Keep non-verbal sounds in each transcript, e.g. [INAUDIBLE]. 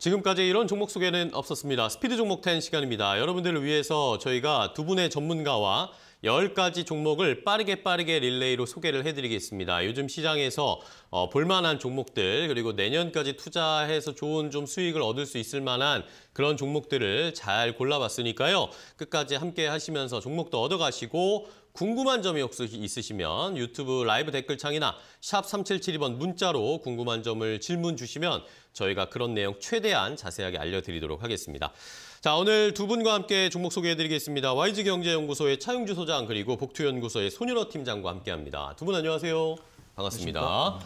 지금까지 이런 종목 소개는 없었습니다. 스피드 종목 10 시간입니다. 여러분들을 위해서 저희가 두 분의 전문가와 10가지 종목을 빠르게 빠르게 릴레이로 소개를 해드리겠습니다. 요즘 시장에서 어, 볼만한 종목들 그리고 내년까지 투자해서 좋은 좀 수익을 얻을 수 있을 만한 그런 종목들을 잘 골라봤으니까요. 끝까지 함께 하시면서 종목도 얻어가시고 궁금한 점이 혹시 있으시면 유튜브 라이브 댓글창이나 샵 3772번 문자로 궁금한 점을 질문 주시면 저희가 그런 내용 최대한 자세하게 알려드리도록 하겠습니다. 자 오늘 두 분과 함께 종목 소개해드리겠습니다. YG경제연구소의 차용주 소장 그리고 복투연구소의 손윤호 팀장과 함께합니다. 두 분 안녕하세요. 반갑습니다.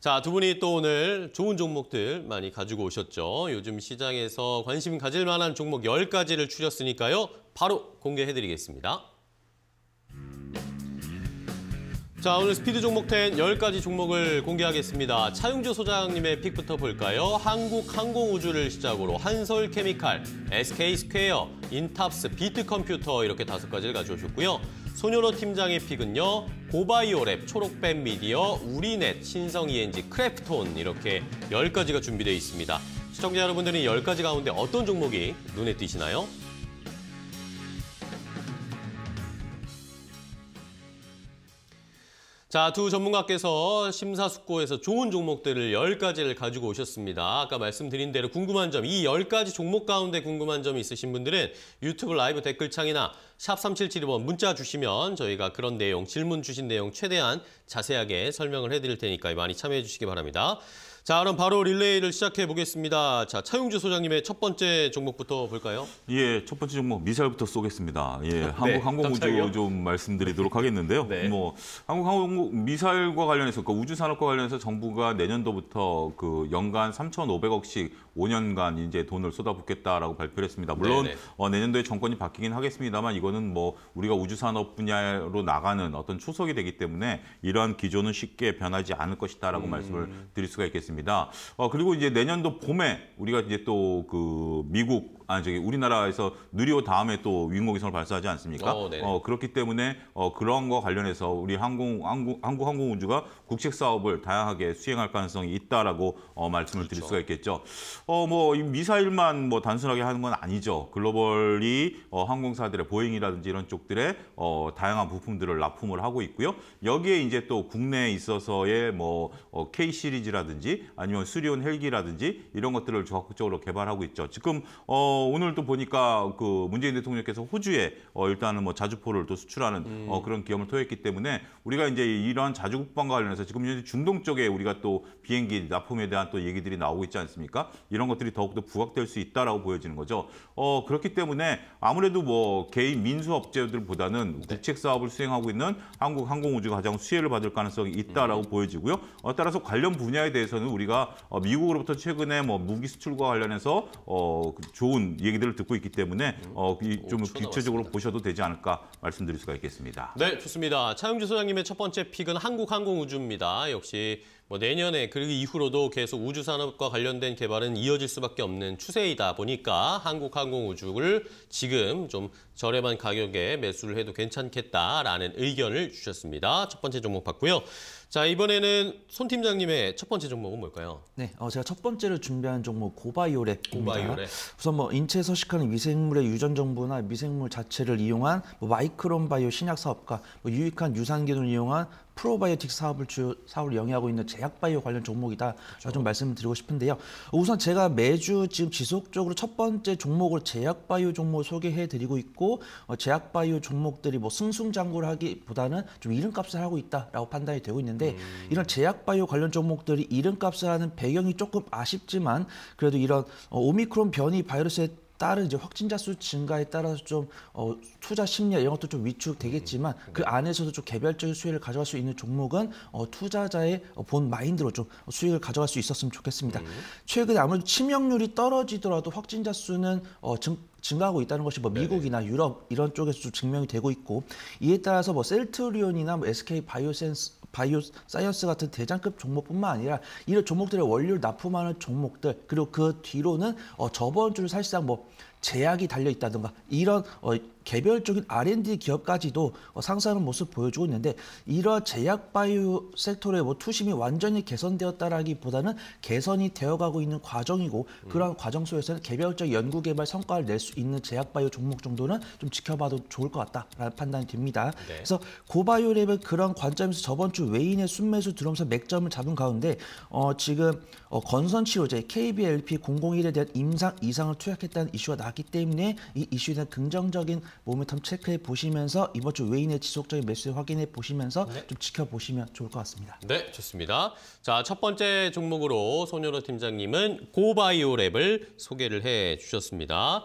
자, 두 분이 또 오늘 좋은 종목들 많이 가지고 오셨죠. 요즘 시장에서 관심 가질 만한 종목 열가지를 추렸으니까요. 바로 공개해드리겠습니다. 자, 오늘 스피드 종목 10 10가지 종목을 공개하겠습니다. 차용주 소장님의 픽부터 볼까요? 한국항공우주를 시작으로 한솔케미칼, SK스퀘어, 인탑스, 비트컴퓨터 이렇게 다섯 가지를 가져오셨고요. 소녀로 팀장의 픽은요. 고바이오랩, 초록밴 미디어, 우리넷, 신성 ENG, 크래프톤 이렇게 10가지가 준비되어 있습니다. 시청자 여러분들은 10가지 가운데 어떤 종목이 눈에 띄시나요? 자, 두 전문가께서 심사숙고해서 좋은 종목들을 열가지를 가지고 오셨습니다. 아까 말씀드린 대로 궁금한 점, 이 열가지 종목 가운데 궁금한 점이 있으신 분들은 유튜브 라이브 댓글창이나 샵 3772번 문자 주시면 저희가 그런 내용, 질문 주신 내용 최대한 자세하게 설명을 해드릴 테니까 많이 참여해 주시기 바랍니다. 자, 그럼 바로 릴레이를 시작해 보겠습니다. 자, 차용주 소장님의 첫 번째 종목부터 볼까요? 예, 첫 번째 종목 미사일부터 쏘겠습니다. 예, 네, 한국 네, 항공우주 좀 말씀드리도록 [LAUGHS] 네. 하겠는데요. 네. 뭐 한국 항공 미사일과 관련해서 그 우주 산업과 관련해서 정부가 내년도부터 그 연간 3,500억씩 5년간 이제 돈을 쏟아붓겠다라고 발표 했습니다. 물론 네, 어, 내년도에 정권이 바뀌긴 하겠습니다만 이거는 뭐 우리가 우주 산업 분야로 나가는 어떤 초석이 되기 때문에 이러한 기조는 쉽게 변하지 않을 것이다라고 음... 말씀을 드릴 수가 있겠습니다. 됩니다. 어, 그리고 이제 내년도 봄에 우리가 이제 또 그 미국 아 저기 우리나라에서 누리호 다음에 또 윙공위성을 발사하지 않습니까? 어, 어, 그렇기 때문에 어, 그런 거 관련해서 우리 항공 항공 한국 항공우주가 국책 사업을 다양하게 수행할 가능성이 있다라고 어, 말씀을 그렇죠. 드릴 수가 있겠죠. 어뭐 미사일만 뭐 단순하게 하는 건 아니죠. 글로벌이 어, 항공사들의 보잉이라든지 이런 쪽들의 어, 다양한 부품들을 납품을 하고 있고요. 여기에 이제 또 국내에 있어서의 뭐 어, K 시리즈라든지 아니면 수리온 헬기라든지 이런 것들을 적극적으로 개발하고 있죠. 지금 어 어, 오늘 또 보니까 그 문재인 대통령께서 호주에 어, 일단은 뭐 자주포를 또 수출하는 어, 음. 어, 그런 기염을 토했기 때문에 우리가 이제 이러한 자주국방과 관련해서 지금 현재 중동 쪽에 우리가 또 비행기 납품에 대한 또 얘기들이 나오고 있지 않습니까? 이런 것들이 더욱더 부각될 수 있다라고 보여지는 거죠. 어, 그렇기 때문에 아무래도 뭐 개인 민수업체들보다는 네. 국책 사업을 수행하고 있는 한국 항공우주가 가장 수혜를 받을 가능성이 있다라고 음. 보여지고요. 어, 따라서 관련 분야에 대해서는 우리가 어, 미국으로부터 최근에 뭐 무기 수출과 관련해서 어, 그 좋은 얘기들을 듣고 있기 때문에 음. 어, 좀 기초적으로 보셔도 되지 않을까 말씀드릴 수가 있겠습니다. 네, 좋습니다. 차영주 소장님의 첫 번째 픽은 한국항공우주입니다. 역시 뭐 내년에 그리고 이후로도 계속 우주 산업과 관련된 개발은 이어질 수밖에 없는 추세이다 보니까 한국 항공우주를 지금 좀 저렴한 가격에 매수를 해도 괜찮겠다라는 의견을 주셨습니다. 첫 번째 종목 봤고요. 자 이번에는 손 팀장님의 첫 번째 종목은 뭘까요? 네, 어, 제가 첫 번째로 준비한 종목 고바이오랩입니다. 고바이오랩. 우선 뭐 인체에 서식하는 미생물의 유전 정보나 미생물 자체를 이용한 뭐 마이크론 바이오 신약 사업과 뭐 유익한 유산균을 이용한 프로바이오틱 사업을 주요 사업을 영위하고 있는 제약바이오 관련 종목이다. 그렇죠. 좀말씀 드리고 싶은데요. 우선 제가 매주 지금 지속적으로 첫 번째 종목을 제약바이오 종목 소개해 드리고 있고 어, 제약바이오 종목들이 뭐 승승장구하기보다는 좀 이름값을 하고 있다라고 판단이 되고 있는데 음. 이런 제약바이오 관련 종목들이 이름값을 하는 배경이 조금 아쉽지만 그래도 이런 어, 오미크론 변이 바이러스에 따른 이제 확진자 수 증가에 따라서 좀 어, 투자 심리 이런 것도 좀 위축되겠지만 음. 그 안에서도 좀 개별적인 수익을 가져갈 수 있는 종목은 어, 투자자의 어, 본 마인드로 좀 수익을 가져갈 수 있었으면 좋겠습니다. 음. 최근에 아무래도 치명률이 떨어지더라도 확진자 수는 어, 증, 증가하고 있다는 것이 뭐 미국이나 유럽 이런 쪽에서 증명이 되고 있고 이에 따라서 뭐 셀트리온이나 뭐 SK 바이오센스 바이오 사이언스 같은 대장급 종목뿐만 아니라 이런 종목들의 원료를 납품하는 종목들 그리고 그 뒤로는 어, 저번 주를 사실상 뭐 제약이 달려 있다든가 이런 어, 개별적인 R&D 기업까지도 어, 상승하는 모습 보여주고 있는데 이러한 제약 바이오 섹터의 뭐 투심이 완전히 개선되었다라기보다는 개선이 되어가고 있는 과정이고 음. 그러한 과정 속에서는 개별적 연구 개발 성과를 낼 수 있는 제약 바이오 종목 정도는 좀 지켜봐도 좋을 것 같다라는 판단이 듭니다. 네. 그래서 고바이오랩의 그런 관점에서 저번 주 외인의 순매수 들어오면서 맥점을 잡은 가운데 어, 지금 어, 건선 치료제 KBLP 001에 대한 임상 이상을 투약했다는 이슈가 나. 나갔기 때문에 이 이슈에 대한 긍정적인 모멘텀 체크해 보시면서 이번 주 외인의 지속적인 매수 확인해 보시면서 네. 좀 지켜보시면 좋을 것 같습니다. 네, 좋습니다. 자, 첫 번째 종목으로 손여로 팀장님은 고바이오랩을 소개를 해 주셨습니다.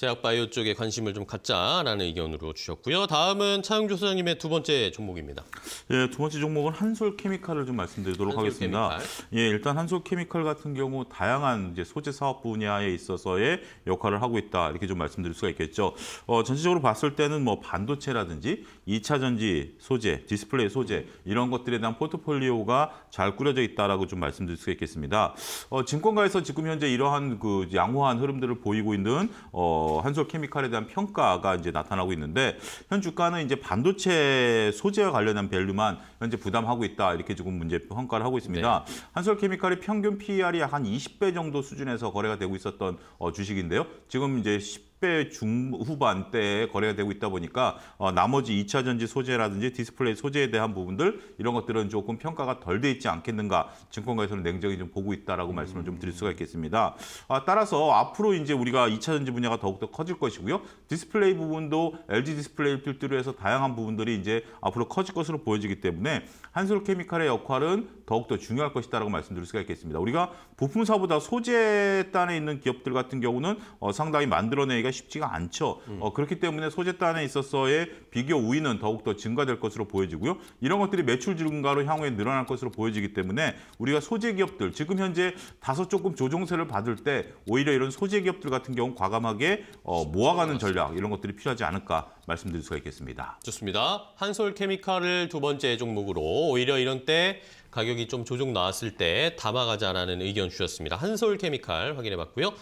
제약바이오 쪽에 관심을 좀 갖자라는 의견으로 주셨고요. 다음은 차영조 소장님의 두 번째 종목입니다. 예, 두 번째 종목은 한솔케미칼을 좀 말씀드리도록 한솔 하겠습니다. 예, 일단 한솔케미칼 같은 경우 다양한 이제 소재 사업 분야에 있어서의 역할을 하고 있다 이렇게 좀 말씀드릴 수가 있겠죠. 어, 전체적으로 봤을 때는 뭐 반도체라든지 2차 전지 소재, 디스플레이 소재 이런 것들에 대한 포트폴리오가 잘 꾸려져 있다라고 좀 말씀드릴 수가 있겠습니다. 어, 증권가에서 지금 현재 이러한 그 양호한 흐름들을 보이고 있는 어, 한솔케미칼에 대한 평가가 이제 나타나고 있는데 현 주가는 이제 반도체 소재와 관련한 밸류만 현재 부담하고 있다 이렇게 지금 문제 평가를 하고 있습니다. 네. 한솔케미칼의 평균 PER이 한 20배 정도 수준에서 거래가 되고 있었던 어, 주식인데요. 지금 이제 10 10배 중후반대에 거래가 되고 있다 보니까 어, 나머지 2차 전지 소재라든지 디스플레이 소재에 대한 부분들 이런 것들은 조금 평가가 덜돼 있지 않겠는가 증권가에서는 냉정히 좀 보고 있다라고 음. 말씀을 좀 드릴 수가 있겠습니다. 아, 따라서 앞으로 이제 우리가 2차 전지 분야가 더욱더 커질 것이고요. 디스플레이 부분도 LG 디스플레이를 필두로 해서 다양한 부분들이 이제 앞으로 커질 것으로 보여지기 때문에 한솔케미칼의 역할은 더욱더 중요할 것이다라고 말씀드릴 수가 있겠습니다. 우리가 부품사보다 소재단에 있는 기업들 같은 경우는 어, 상당히 만들어내기가 만기가 쉽지가 않죠. 음. 어, 그렇기 때문에 소재단에 있어서의 비교 우위는 더욱더 증가될 것으로 보여지고요. 이런 것들이 매출 증가로 향후에 늘어날 것으로 보여지기 때문에 우리가 소재 기업들 지금 현재 다소 조금 조정세를 받을 때 오히려 이런 소재 기업들 같은 경우 과감하게 어, 모아가는 전략 이런 것들이 필요하지 않을까 말씀드릴 수가 있겠습니다. 좋습니다. 한솔 케미칼을 두 번째 종목으로 오히려 이런 때 가격이 좀 조정 나왔을 때 담아가자라는 의견 주셨습니다. 한솔 케미칼 확인해 봤고요.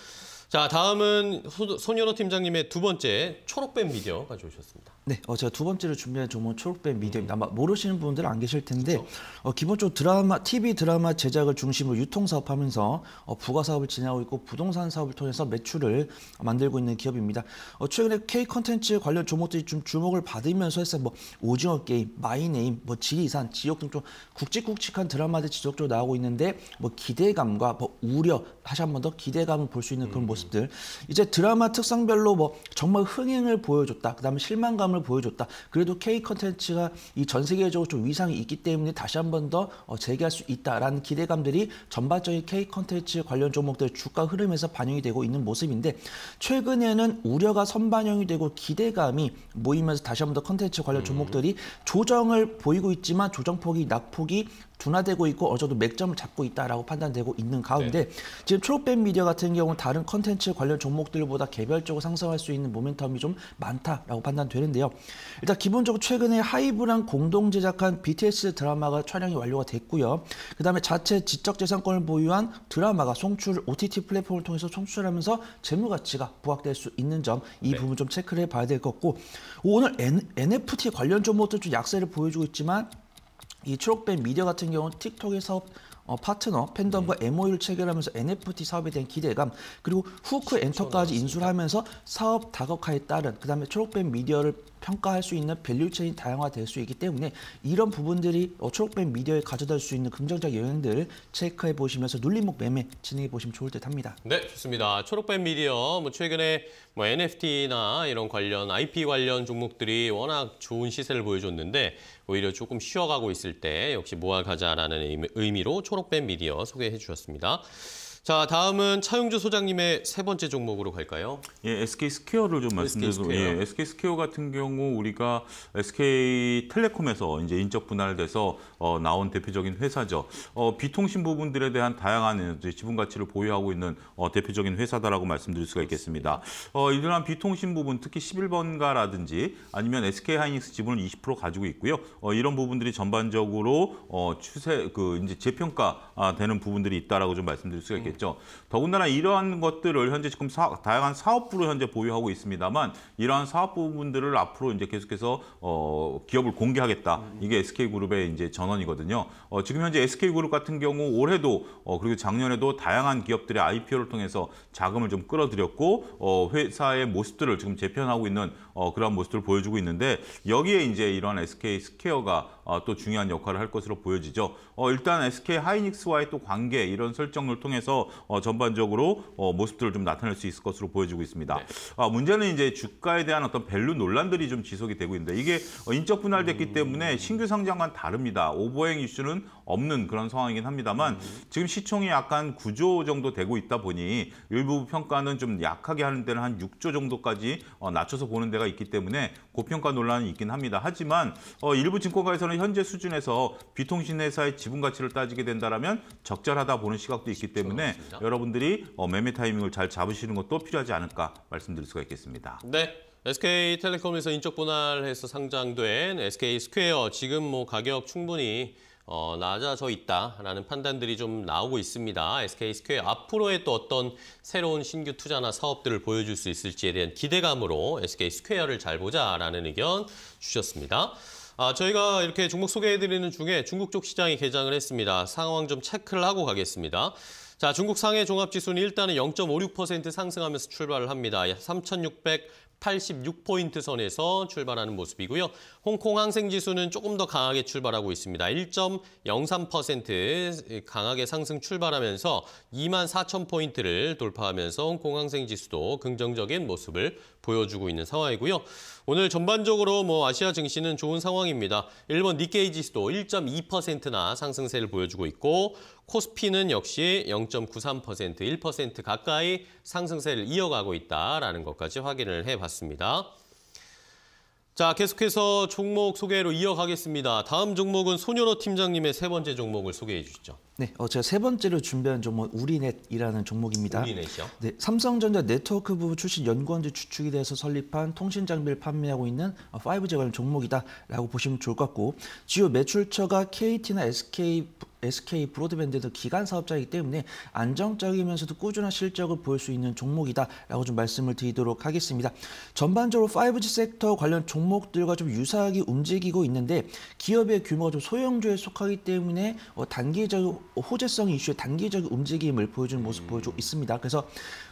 자, 다음은 소, 손현호 팀장님의 두 번째 초록뱀 미디어 가져오셨습니다. 네, 어, 제가 두 번째로 준비한 종목은 초록뱀 미디어입니다. 음. 아마 모르시는 분들 은안 계실 텐데 그렇죠. 어, 기본적으로 드라마, TV 드라마 제작을 중심으로 유통 사업하면서 어, 부가 사업을 진행하고 있고 부동산 사업을 통해서 매출을 만들고 있는 기업입니다. 어, 최근에 K 컨텐츠 관련 종목들이 좀 주목을 받으면서 해서 뭐 오징어 게임, 마이네임, 뭐 지리산, 지역등좀 굵직굵직한 드라마들이 지속적으로 나오고 있는데 뭐 기대감과 뭐 우려 다시 한 번 더 기대감을 볼 수 있는 그런 음. 모습들. 이제 드라마 특성별로 뭐 정말 흥행을 보여줬다. 그다음에 실망감을 성장을 보여줬다. 그래도 K 컨텐츠가 이 전 세계적으로 좀 위상이 있기 때문에 다시 한번더 어, 재개할 수 있다라는 기대감들이 전반적인 K 컨텐츠 관련 종목들 주가 흐름에서 반영이 되고 있는 모습인데 최근에는 우려가 선반영이 되고 기대감이 모이면서 다시 한번 더 컨텐츠 관련 음. 종목들이 조정을 보이고 있지만 조정폭이 낙폭이 둔화되고 있고 어제도 맥점을 잡고 있다라고 판단되고 있는 가운데 네. 지금 초록밴 미디어 같은 경우는 다른 컨텐츠 관련 종목들보다 개별적으로 상승할 수 있는 모멘텀이 좀 많다라고 판단되는데요. 일단 기본적으로 최근에 하이브랑 공동 제작한 BTS 드라마가 촬영이 완료가 됐고요. 그다음에 자체 지적재산권을 보유한 드라마가 송출 OTT 플랫폼을 통해서 송출하면서 재무 가치가 부각될 수 있는 점이 네. 부분 좀 체크를 해봐야 될 것 같고 오늘 N, NFT 관련 종목들 좀 약세를 보여주고 있지만 이 초록밴 미디어 같은 경우는 틱톡의 사업 어, 파트너 팬덤과 네. MOU를 체결하면서 NFT 사업에 대한 기대감 그리고 후크 엔터까지 인수를 하면서 사업 다각화에 따른 그다음에 초록밴 미디어를 평가할 수 있는 밸류체인이 다양화될 수 있기 때문에 이런 부분들이 초록뱀 미디어에 가져다 줄 수 있는 긍정적 영향들을 체크해 보시면서 눌림목 매매 진행해 보시면 좋을 듯합니다. 네, 좋습니다. 초록뱀 미디어 뭐 최근에 뭐 NFT나 이런 관련 IP 관련 종목들이 워낙 좋은 시세를 보여줬는데 오히려 조금 쉬어가고 있을 때 역시 모아가자라는 의미로 초록뱀 미디어 소개해 주셨습니다. 자, 다음은 차용주 소장님의 세 번째 종목으로 갈까요? 예, SK 스퀘어를 좀 말씀드리고, 예, SK 스퀘어 같은 경우 우리가 SK 텔레콤에서 이제 인적 분할돼서 어, 나온 대표적인 회사죠. 어, 비통신 부분들에 대한 다양한 지분 가치를 보유하고 있는 어, 대표적인 회사다라고 말씀드릴 수가 있겠습니다. 어, 이들한 비통신 부분, 특히 11번가라든지 아니면 SK 하이닉스 지분을 20% 가지고 있고요. 어, 이런 부분들이 전반적으로 어, 추세 그 이제 재평가 되는 부분들이 있다라고 좀 말씀드릴 수가 있겠죠. 습니 있죠. 더군다나 이러한 것들을 현재 지금 사, 다양한 사업부로 현재 보유하고 있습니다만 이러한 사업 부분들을 앞으로 이제 계속해서 어, 기업을 공개하겠다. 이게 SK그룹의 이제 전원이거든요. 어, 지금 현재 SK그룹 같은 경우 올해도 어, 그리고 작년에도 다양한 기업들의 IPO를 통해서 자금을 좀 끌어들였고 어, 회사의 모습들을 지금 재편하고 있는 어, 그러한 모습들을 보여주고 있는데 여기에 이제 이러한 SK 스퀘어가 어, 또 중요한 역할을 할 것으로 보여지죠. 어, 일단 SK 하이닉스와의 또 관계 이런 설정을 통해서 어, 전반적으로 어, 모습들을 좀 나타낼 수 있을 것으로 보여지고 있습니다. 네. 아, 문제는 이제 주가에 대한 어떤 밸류 논란들이 좀 지속이 되고 있는데 이게 인적 분할됐기 음... 때문에 신규 상장과는 다릅니다. 오버행 이슈는 없는 그런 상황이긴 합니다만 음. 지금 시총이 약간 9조 정도 되고 있다 보니 일부 평가는 좀 약하게 하는 데는 한 6조 정도까지 어, 낮춰서 보는 데가 있기 때문에 고평가 논란이 있긴 합니다. 하지만 어, 일부 증권가에서는 현재 수준에서 비통신 회사의 지분 가치를 따지게 된다면 적절하다 보는 시각도 있기 그렇죠. 때문에 그렇습니다. 여러분들이 어, 매매 타이밍을 잘 잡으시는 것도 필요하지 않을까 말씀드릴 수가 있겠습니다. 네. SK텔레콤에서 인적 분할해서 상장된 SK스퀘어 지금 뭐 가격 충분히 어, 낮아져 있다라는 판단들이 좀 나오고 있습니다. SK 스퀘어 앞으로의 또 어떤 새로운 신규 투자나 사업들을 보여줄 수 있을지에 대한 기대감으로 SK 스퀘어를 잘 보자라는 의견 주셨습니다. 아, 저희가 이렇게 종목 소개해드리는 중에 중국 쪽 시장이 개장을 했습니다. 상황 좀 체크를 하고 가겠습니다. 자, 중국 상해 종합지수는 일단은 0.56% 상승하면서 출발을 합니다. 3,686포인트 선에서 출발하는 모습이고요. 홍콩 항생지수는 조금 더 강하게 출발하고 있습니다. 1.03% 강하게 상승 출발하면서 24,000포인트를 돌파하면서 홍콩 항생지수도 긍정적인 모습을 보여주고 있는 상황이고요. 오늘 전반적으로 뭐 아시아 증시는 좋은 상황입니다. 일본 니케이 지수도 1.2%나 상승세를 보여주고 있고 코스피는 역시 0.93%, 1% 가까이 상승세를 이어가고 있다라는 것까지 확인을 해봤습니다. 자, 계속해서 종목 소개로 이어가겠습니다. 다음 종목은 소녀호 팀장님의 세 번째 종목을 소개해 주시죠. 네, 어, 제가 세 번째로 준비한 종목은 우리넷이라는 종목입니다. 우리넷이요? 네, 삼성전자 네트워크 부부 출신 연구원들 주축이 돼서 설립한 통신 장비를 판매하고 있는 5G 어, 관련 종목이다라고 보시면 좋을 것 같고 주요 매출처가 KT나 SK SK 브로드밴드도 기간 사업자이기 때문에 안정적이면서도 꾸준한 실적을 보일 수 있는 종목이다라고 좀 말씀을 드리도록 하겠습니다. 전반적으로 5G 섹터 관련 종목들과 좀 유사하게 움직이고 있는데 기업의 규모가 좀 소형주에 속하기 때문에 어, 단기적 호재성 이슈의 단기적 움직임을 보여주는 모습 음. 보여주고 있습니다. 그래서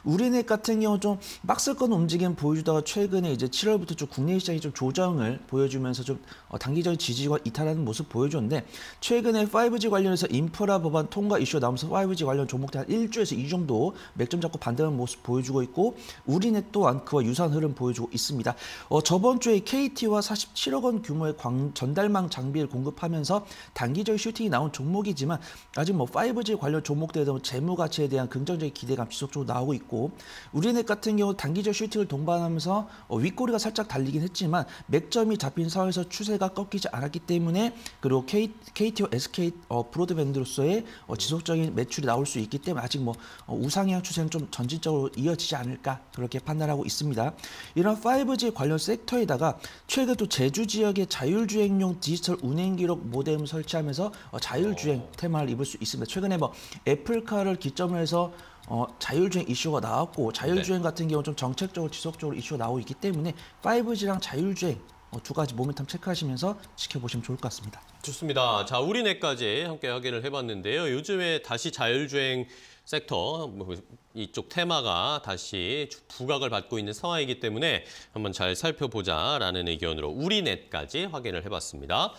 우리네 같은 경우 좀막스권 움직임 보여주다가 최근에 이제 7월부터 좀 국내 시장이 좀 조정을 보여주면서 좀 어, 단기적인 지지가 이탈하는 모습 보여줬는데 최근에 5G 관련해서 인프라 법안 통과 이슈 나오면서 5G 관련 종목들 한 1주에서 2주 정도 맥점 잡고 반대하는 모습 보여주고 있고 우리네 또한 그와 유사한 흐름 보여주고 있습니다. 어, 저번 주에 KT와 47억 원 규모의 광, 전달망 장비를 공급하면서 단기적인 슈팅이 나온 종목이지만 아직 뭐 5G 관련 종목들에 대한 재무 가치에 대한 긍정적인 기대감 지속적으로 나오고 있고 했고 우리네 같은 경우 단기적 슈팅을 동반하면서 어, 윗꼬리가 살짝 달리긴 했지만 맥점이 잡힌 상황에서 추세가 꺾이지 않았기 때문에 그리고 K, KT와 SK 어, 브로드밴드로서의 어, 지속적인 매출이 나올 수 있기 때문에 아직 뭐 어, 우상향 추세는 좀 전진적으로 이어지지 않을까 그렇게 판단하고 있습니다. 이런 5G 관련 섹터에다가 최근 또 제주 지역의 자율주행용 디지털 운행 기록 모뎀 설치하면서 어, 자율주행 어. 테마를 입을 수 있습니다. 최근에 뭐 애플카를 기점으로 해서 어, 자율주행 이슈가 나왔고 자율주행 네. 같은 경우는 좀 정책적으로 지속적으로 이슈가 나오고 있기 때문에 5G랑 자율주행 어, 두 가지 모멘텀 체크하시면서 지켜보시면 좋을 것 같습니다. 좋습니다. 자, 우리네까지 함께 확인을 해봤는데요. 요즘에 다시 자율주행 섹터 뭐, 이쪽 테마가 다시 부각을 받고 있는 상황이기 때문에 한번 잘 살펴보자라는 의견으로 우리넷까지 확인을 해봤습니다.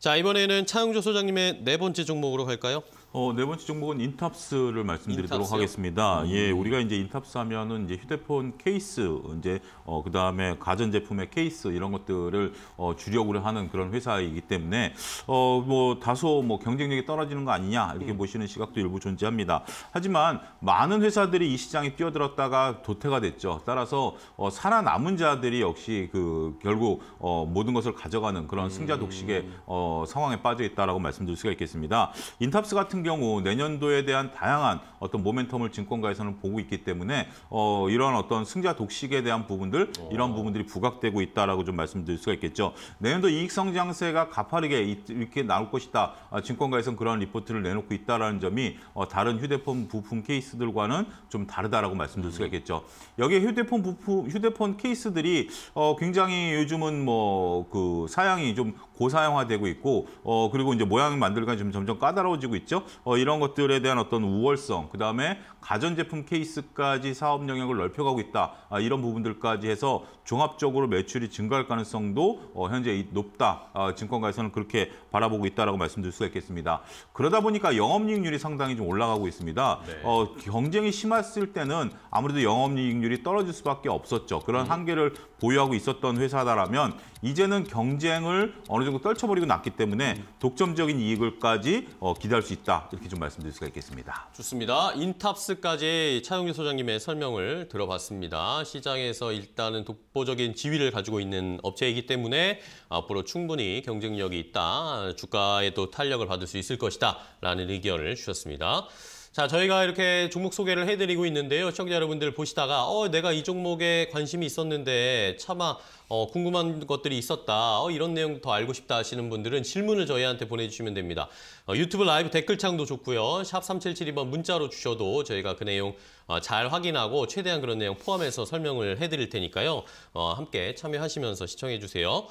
자 이번에는 차영조 소장님의 네 번째 종목으로 갈까요? 어, 네 번째 종목은 인탑스를 말씀드리도록 인탑스요? 하겠습니다. 예, 음. 예, 우리가 이제 인탑스 하면은 이제 휴대폰 케이스, 이제 어, 그다음에 가전 제품의 케이스 이런 것들을 어, 주력으로 하는 그런 회사이기 때문에 어, 뭐 다소 뭐 경쟁력이 떨어지는 거 아니냐 이렇게 음. 보시는 시각도 일부 존재합니다. 하지만 많은 회사들이 이 시장에 뛰어들었다가 도태가 됐죠. 따라서 어, 살아남은 자들이 역시 그 결국 어, 모든 것을 가져가는 그런 승자 독식의 음. 어, 상황에 빠져 있다라고 말씀드릴 수가 있겠습니다. 인탑스 같은 경우 내년도에 대한 다양한 어떤 모멘텀을 증권가에서는 보고 있기 때문에 어, 이런 어떤 승자 독식에 대한 부분들 이런 어. 부분들이 부각되고 있다라고 좀 말씀드릴 수가 있겠죠. 내년도 이익성장세가 가파르게 이렇게 나올 것이다. 아, 증권가에서는 그런 리포트를 내놓고 있다라는 점이 어, 다른 휴대폰 부품 케이스들과는 좀 다르다라고 말씀드릴 수가 음. 있겠죠. 여기에 휴대폰 부품 휴대폰 케이스들이 어, 굉장히 요즘은 뭐 그 사양이 좀 고사양화되고 있고 어, 그리고 이제 모양 만들기가 점점 까다로워지고 있죠. 어, 이런 것들에 대한 어떤 우월성, 그 다음에 가전제품 케이스까지 사업 영역을 넓혀가고 있다. 아, 이런 부분들까지 해서 종합적으로 매출이 증가할 가능성도 어, 현재 높다. 아, 증권가에서는 그렇게 바라보고 있다라고 말씀드릴 수가 있겠습니다. 그러다 보니까 영업이익률이 상당히 좀 올라가고 있습니다. 네. 어, 경쟁이 심했을 때는 아무래도 영업이익률이 떨어질 수밖에 없었죠. 그런 음. 한계를 보유하고 있었던 회사다라면 이제는 경쟁을 어느 정도 떨쳐버리고 났기 때문에 음. 독점적인 이익을까지 어, 기대할 수 있다 이렇게 좀 말씀드릴 수가 있겠습니다. 좋습니다. 인탑스까지 차용규 소장님의 설명을 들어봤습니다. 시장에서 일단은 독보적인 지위를 가지고 있는 업체이기 때문에 앞으로 충분히 경쟁력이 있다. 주가에도 탄력을 받을 수 있을 것이다 라는 의견을 주셨습니다. 자, 저희가 이렇게 종목 소개를 해드리고 있는데요. 시청자 여러분들 보시다가 어, 내가 이 종목에 관심이 있었는데 차마 어, 궁금한 것들이 있었다. 어, 이런 내용 더 알고 싶다 하시는 분들은 질문을 저희한테 보내주시면 됩니다. 어, 유튜브 라이브 댓글창도 좋고요. 샵 3772번 문자로 주셔도 저희가 그 내용 어, 잘 확인하고 최대한 그런 내용 포함해서 설명을 해드릴 테니까요. 어, 함께 참여하시면서 시청해주세요.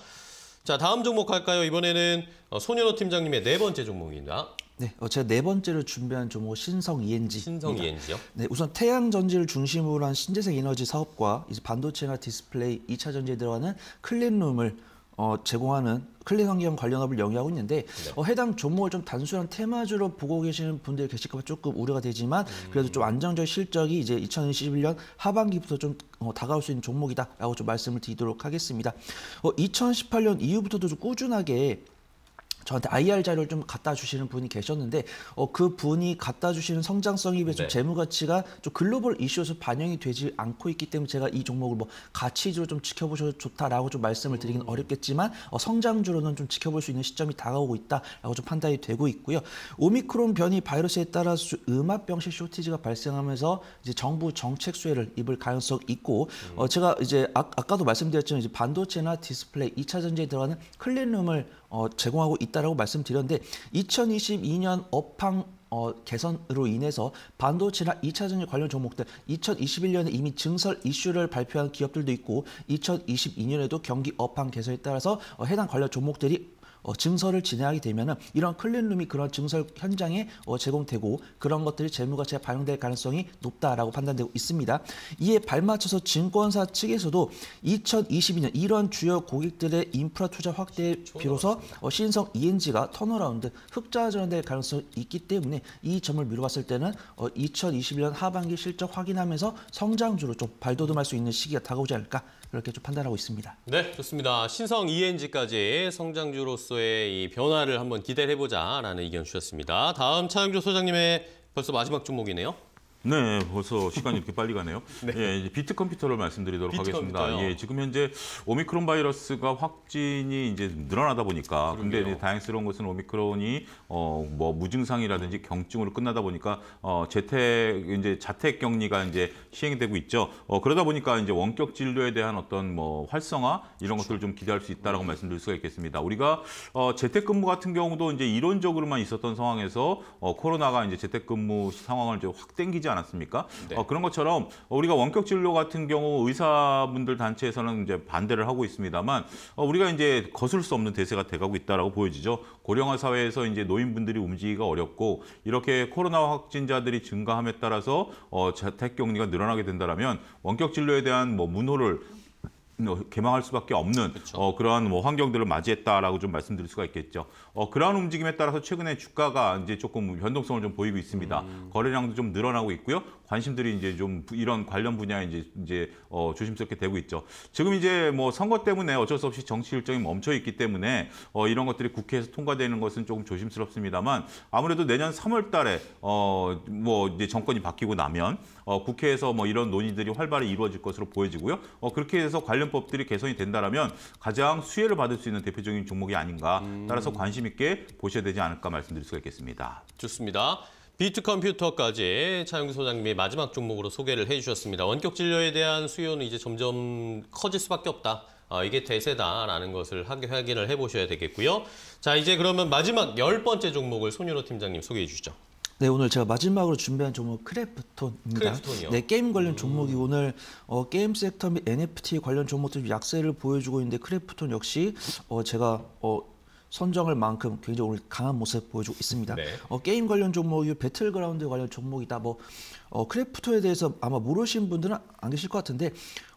자, 다음 종목 할까요 이번에는 어, 손현호 팀장님의 네 번째 종목입니다. 네, 어, 제가 네 번째로 준비한 종목 신성 ENG. 신성 ENG요? 네, 우선 태양 전지를 중심으로 한 신재생 에너지 사업과 이제 반도체나 디스플레이, 이차 전지에 들어가는 클린룸을 어, 제공하는 클린 환경 관련 업을 영위하고 있는데 네. 어, 해당 종목을 좀 단순한 테마주로 보고 계시는 분들 이 계실까 봐 조금 우려가 되지만 음. 그래도 좀 안정적 실적이 이제 2021년 하반기부터 좀 어, 다가올 수 있는 종목이다라고 좀 말씀을 드리도록 하겠습니다. 어, 2018년 이후부터도 좀 꾸준하게 저한테 IR 자료를 좀 갖다 주시는 분이 계셨는데 어, 그 분이 갖다 주시는 성장성에 비해서 네. 재무 가치가 좀 글로벌 이슈에서 반영이 되지 않고 있기 때문에 제가 이 종목을 뭐 가치주로 좀 지켜보셔도 좋다라고 좀 말씀을 드리긴 음. 어렵겠지만 어, 성장주로는 좀 지켜볼 수 있는 시점이 다가오고 있다라고 좀 판단이 되고 있고요. 오미크론 변이 바이러스에 따라 서 음압병실 쇼티지가 발생하면서 이제 정부 정책 수혜를 입을 가능성 있고 음. 어, 제가 이제 아, 아까도 말씀드렸지만 이제 반도체나 디스플레이, 이차 전지에 들어가는 클린룸을 어, 제공하고 있다라고 말씀드렸는데 2022년 업황 어, 개선으로 인해서 반도체나 2차전지 관련 종목들 2021년에 이미 증설 이슈를 발표한 기업들도 있고 2022년에도 경기 업황 개선에 따라서 어, 해당 관련 종목들이 어, 증서를 진행하게 되면은 이런 클린룸이 그런 증설 현장에 어, 제공되고 그런 것들이 재무가치에 반영될 가능성이 높다라고 판단되고 있습니다. 이에 발맞춰서 증권사 측에서도 2022년 이런 주요 고객들의 인프라 투자 확대에 비로소 어, 신성 ENG가 턴어라운드 흑자 전환될 가능성이 있기 때문에 이 점을 미뤄봤을 때는 어, 2021년 하반기 실적 확인하면서 성장주로 좀 발돋움할 수 있는 시기가 다가오지 않을까 그렇게 좀 판단하고 있습니다. 네, 좋습니다. 신성 ENG까지 성장주로서의 이 변화를 한번 기대해보자라는 의견 주셨습니다. 다음 차영조 소장님의 벌써 마지막 종목이네요. 네, 벌써 시간이 이렇게 빨리 가네요. [LAUGHS] 네. 예, 비트 컴퓨터를 말씀드리도록 비트 하겠습니다. 컴퓨터요. 예, 지금 현재 오미크론 바이러스가 확진이 이제 늘어나다 보니까 그러 근데 이제 다행스러운 것은 오미크론이 어 뭐 무증상이라든지 경증으로 끝나다 보니까 어 재택 이제 자택 격리가 이제 시행되고 있죠. 어 그러다 보니까 이제 원격 진료에 대한 어떤 뭐 활성화 이런 것들을 좀 기대할 수 있다라고 말씀드릴 수가 있겠습니다. 우리가 어 재택 근무 같은 경우도 이제 이론적으로만 있었던 상황에서 어 코로나가 이제 재택 근무 상황을 이제 확 땡기지 않았습니까? 네. 어, 그런 것처럼 어, 우리가 원격 진료 같은 경우 의사분들 단체에서는 이제 반대를 하고 있습니다만 어, 우리가 이제 거슬 수 없는 대세가 돼가고 있다라고 보여지죠. 고령화 사회에서 이제 노인분들이 움직이기가 어렵고 이렇게 코로나 확진자들이 증가함에 따라서 어, 자택격리가 늘어나게 된다라면 원격 진료에 대한 뭐 문호를 어, 개망할 수밖에 없는 그렇죠. 어, 그러한 뭐 환경들을 맞이했다라고 좀 말씀드릴 수가 있겠죠. 어, 그러한 움직임에 따라서 최근에 주가가 이제 조금 변동성을 좀 보이고 있습니다. 음. 거래량도 좀 늘어나고 있고요. 관심들이 이제 좀 이런 관련 분야에 이제 이제 어, 조심스럽게 되고 있죠. 지금 이제 뭐 선거 때문에 어쩔 수 없이 정치 일정이 멈춰 있기 때문에 어, 이런 것들이 국회에서 통과되는 것은 조금 조심스럽습니다만 아무래도 내년 3월달에 어, 뭐 이제 정권이 바뀌고 나면 어, 국회에서 뭐 이런 논의들이 활발히 이루어질 것으로 보여지고요. 어, 그렇게 해서 관련 법들이 개선이 된다면 가장 수혜를 받을 수 있는 대표적인 종목이 아닌가. 음. 따라서 관심 관심 있게 보셔야 되지 않을까 말씀드릴 수가 있겠습니다. 좋습니다. 비트 컴퓨터까지 차영규 소장님이 마지막 종목으로 소개를 해주셨습니다. 원격 진료에 대한 수요는 이제 점점 커질 수밖에 없다. 아, 이게 대세다라는 것을 확인을 해보셔야 되겠고요. 자, 이제 그러면 마지막 열 번째 종목을 손윤호 팀장님 소개해 주시죠. 네, 오늘 제가 마지막으로 준비한 종목 크래프톤입니다. 크래프톤이요? 네, 게임 관련 음. 종목이 음. 오늘 어, 게임 섹터 및 NFT 관련 종목들 약세를 보여주고 있는데 크래프톤 역시 어, 제가 어, 선정할 만큼 굉장히 오늘 강한 모습 보여주고 있습니다. 네. 어, 게임 관련 종목이 배틀그라운드 관련 종목이다. 뭐 어, 크래프터에 대해서 아마 모르시는 분들은 안 계실 것 같은데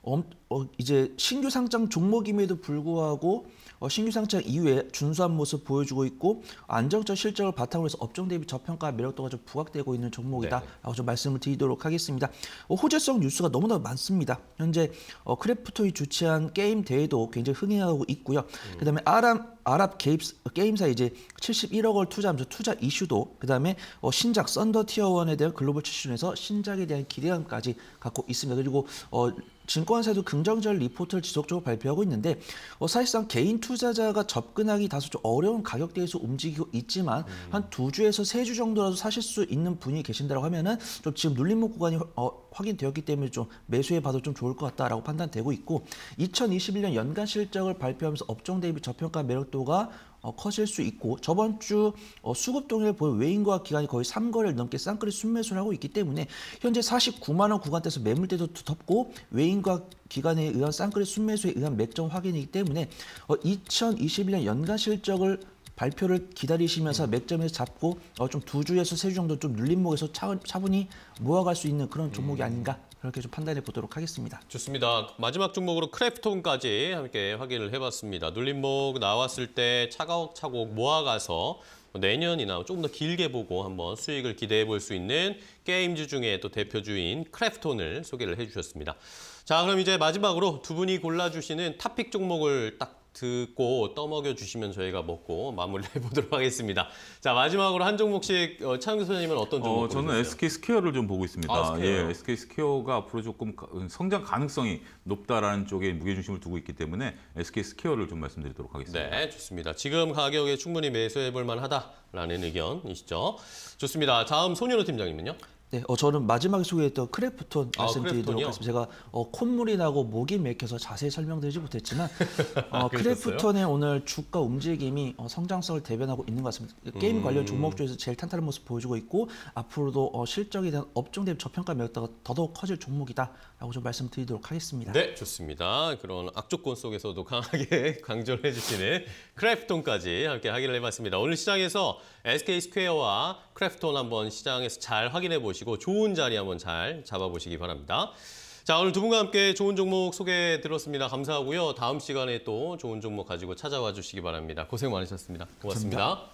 어, 어, 이제 신규 상장 종목임에도 불구하고 어, 신규 상장 이후에 준수한 모습 보여주고 있고 안정적 실적을 바탕으로 해서 업종 대비 저평가 매력도가 좀 부각되고 있는 종목이다라고 네. 좀 말씀을 드리도록 하겠습니다. 어, 호재성 뉴스가 너무나 많습니다. 현재 어, 크래프토이 주최한 게임 대회도 굉장히 흥행하고 있고요. 음. 그다음에 아람 아랍 게임사 이제 71억 을 투자하면서 투자 이슈도 그다음에 어, 신작 썬더 티어 원에 대한 글로벌 출시에서 신작에 대한 기대감까지 갖고 있습니다. 그리고 어, 증권사도 긍정적 리포트를 지속적으로 발표하고 있는데 어, 사실상 개인 투자자가 접근하기 다소 좀 어려운 가격대에서 움직이고 있지만 음. 한두 주에서 세 주 정도라도 사실 수 있는 분이 계신다고 하면은 좀 지금 눌림목 구간이 어, 확인되었기 때문에 좀 매수해 봐도 좀 좋을 것 같다라고 판단되고 있고 2021년 연간 실적을 발표하면서 업종 대비 저평가 매력도가 어, 커질 수 있고 저번 주 어, 수급동향을 보여 외인과 기관이 거의 3거래를 넘게 쌍끌이 순매수를 하고 있기 때문에 현재 49만 원 구간대에서 매물대도 두텁고 외인과 기관에 의한 쌍끌이 순매수에 의한 맥점 확인이기 때문에 2021년 어, 연간 실적을 발표를 기다리시면서 맥 점에서 잡고 어, 좀 두 주에서 세 주 정도 좀 눌림목에서 차, 차분히 모아갈 수 있는 그런 종목이 음. 아닌가 그렇게 좀 판단해 보도록 하겠습니다. 좋습니다. 마지막 종목으로 크래프톤까지 함께 확인을 해봤습니다. 눌림목 나왔을 때 차곡차곡 모아가서 내년이나 조금 더 길게 보고 한번 수익을 기대해 볼 수 있는 게임즈 중에 또 대표주인 크래프톤을 소개를 해주셨습니다. 자, 그럼 이제 마지막으로 두 분이 골라주시는 탑픽 종목을 딱 듣고 떠먹여 주시면 저희가 먹고 마무리해 [LAUGHS] 보도록 하겠습니다. 자 마지막으로 한 종목씩 어, 차영규 소님은 어떤 종목? 어, 저는 SK 스퀘어를 좀 보고 있습니다. 아, 예, SK 스퀘어가 앞으로 조금 음, 성장 가능성이 높다라는 쪽에 무게중심을 두고 있기 때문에 SK 스퀘어를 좀 말씀드리도록 하겠습니다. 네, 좋습니다. 지금 가격에 충분히 매수해 볼 만하다라는 의견이시죠? 좋습니다. 다음 손윤호 팀장님은요? 네, 어, 저는 마지막에 소개했던 크래프톤 아, 말씀드리도록 하겠습니다. 제가 어, 콧물이 나고 목이 맥혀서 자세히 설명드리지 못했지만 [LAUGHS] 어, 크래프톤의 오늘 주가 움직임이 어, 성장성을 대변하고 있는 것 같습니다. 그 게임 음... 관련 종목 중에서 제일 탄탄한 모습 보여주고 있고 앞으로도 어, 실적에 대한 업종 대비 저평가 매력도가 더더욱 커질 종목이다라고 좀 말씀드리도록 하겠습니다. 네, 좋습니다. 그런 악조건 속에서도 강하게 [LAUGHS] 강조를 해주시는 크래프톤까지 함께 하기를 해봤습니다. 오늘 시장에서 SK 스퀘어와 크래프톤 한번 시장에서 잘 확인해 보시고 좋은 자리 한번 잘 잡아보시기 바랍니다. 자, 오늘 두 분과 함께 좋은 종목 소개 들었습니다. 감사하고요. 다음 시간에 또 좋은 종목 가지고 찾아와 주시기 바랍니다. 고생 많으셨습니다. 고맙습니다 감사합니다.